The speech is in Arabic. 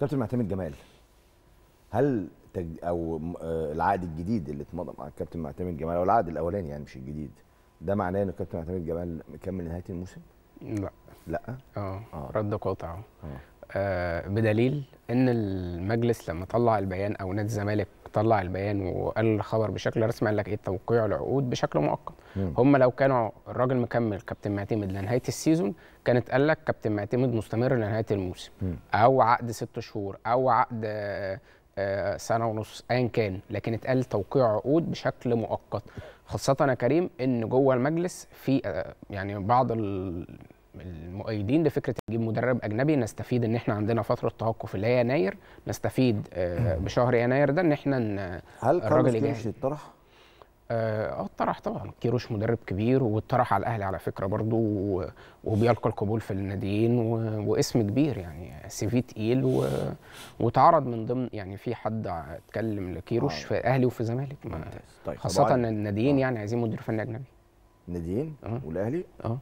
كابتن معتمد جمال هل تج... او آه، العقد الجديد اللي اتمضى مع الكابتن معتمد جمال او العقد الاولاني يعني مش الجديد ده معناه ان الكابتن معتمد جمال مكمل نهايه الموسم؟ لا لا اه, آه. رد قاطع اه, آه. آه، بدليل ان المجلس لما طلع البيان او نادي الزمالك طلع البيان وقال الخبر بشكل رسمي قال لك ايه توقيع العقود بشكل مؤقت هم لو كانوا الراجل مكمل كابتن معتمد لنهايه السيزون كانت قال لك كابتن معتمد مستمر لنهايه الموسم مم. او عقد ست شهور او عقد آه، آه، سنه ونص ايا كان لكن اتقال توقيع عقود بشكل مؤقت خاصه يا كريم ان جوه المجلس في يعني بعض المؤيدين لفكره نجيب مدرب اجنبي نستفيد ان احنا عندنا فتره توقف اللي هي يناير نستفيد آه، بشهر يناير ده ان احنا هل الراجل كيروش اتطرح؟ آه،, اه اتطرح طبعا كيروش مدرب كبير واتطرح على الاهلي على فكره برضو وبيلقى القبول في الناديين واسم كبير يعني سي في تقيل واتعرض من ضمن يعني في حد اتكلم لكيروش آه. في اهلي وفي زمالك طيب خاصه ان الناديين يعني عايزين مدير فني اجنبي ناديين والاهلي اه